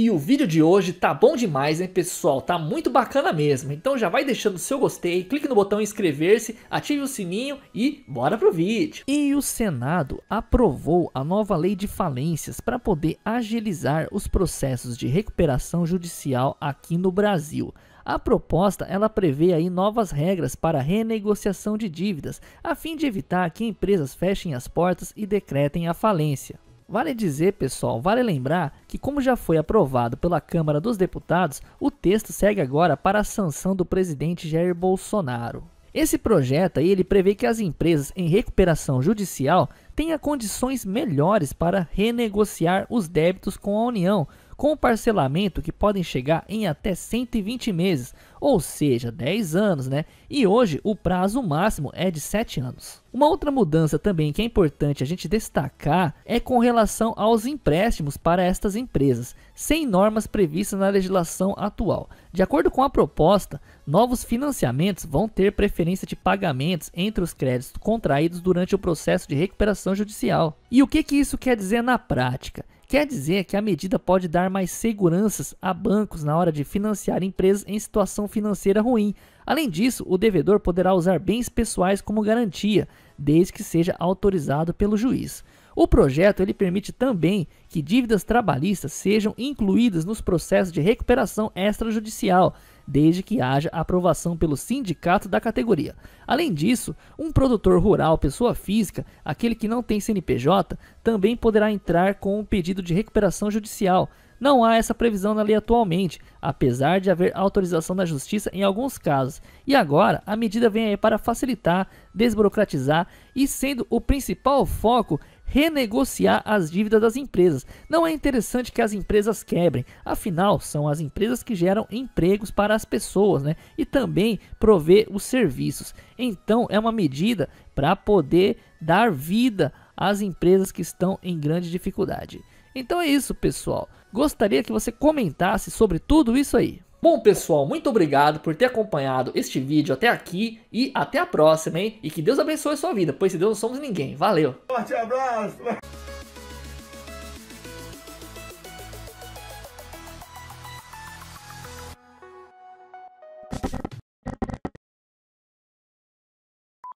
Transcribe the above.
E o vídeo de hoje tá bom demais, hein pessoal? Tá muito bacana mesmo. Então já vai deixando o seu gostei, clique no botão inscrever-se, ative o sininho e bora pro vídeo. E o Senado aprovou a nova lei de falências para poder agilizar os processos de recuperação judicial aqui no Brasil. A proposta ela prevê aí novas regras para renegociação de dívidas, a fim de evitar que empresas fechem as portas e decretem a falência. Vale dizer, pessoal, vale lembrar que, como já foi aprovado pela Câmara dos Deputados, o texto segue agora para a sanção do presidente Jair Bolsonaro. Esse projeto aí, ele prevê que as empresas em recuperação judicial tenham condições melhores para renegociar os débitos com a União com parcelamento que podem chegar em até 120 meses, ou seja, 10 anos, né? E hoje o prazo máximo é de 7 anos. Uma outra mudança também que é importante a gente destacar é com relação aos empréstimos para estas empresas, sem normas previstas na legislação atual. De acordo com a proposta, novos financiamentos vão ter preferência de pagamentos entre os créditos contraídos durante o processo de recuperação judicial. E o que, que isso quer dizer na prática? quer dizer que a medida pode dar mais seguranças a bancos na hora de financiar empresas em situação financeira ruim. Além disso, o devedor poderá usar bens pessoais como garantia, desde que seja autorizado pelo juiz. O projeto ele permite também que dívidas trabalhistas sejam incluídas nos processos de recuperação extrajudicial, desde que haja aprovação pelo sindicato da categoria. Além disso, um produtor rural, pessoa física, aquele que não tem CNPJ, também poderá entrar com um pedido de recuperação judicial. Não há essa previsão na lei atualmente, apesar de haver autorização da justiça em alguns casos. E agora, a medida vem aí para facilitar, desburocratizar e sendo o principal foco renegociar as dívidas das empresas. Não é interessante que as empresas quebrem, afinal, são as empresas que geram empregos para as pessoas né? e também prover os serviços. Então, é uma medida para poder dar vida às empresas que estão em grande dificuldade. Então é isso, pessoal. Gostaria que você comentasse sobre tudo isso aí. Bom pessoal, muito obrigado por ter acompanhado este vídeo até aqui e até a próxima, hein? E que Deus abençoe a sua vida, pois se Deus não somos ninguém. Valeu! Forte abraço!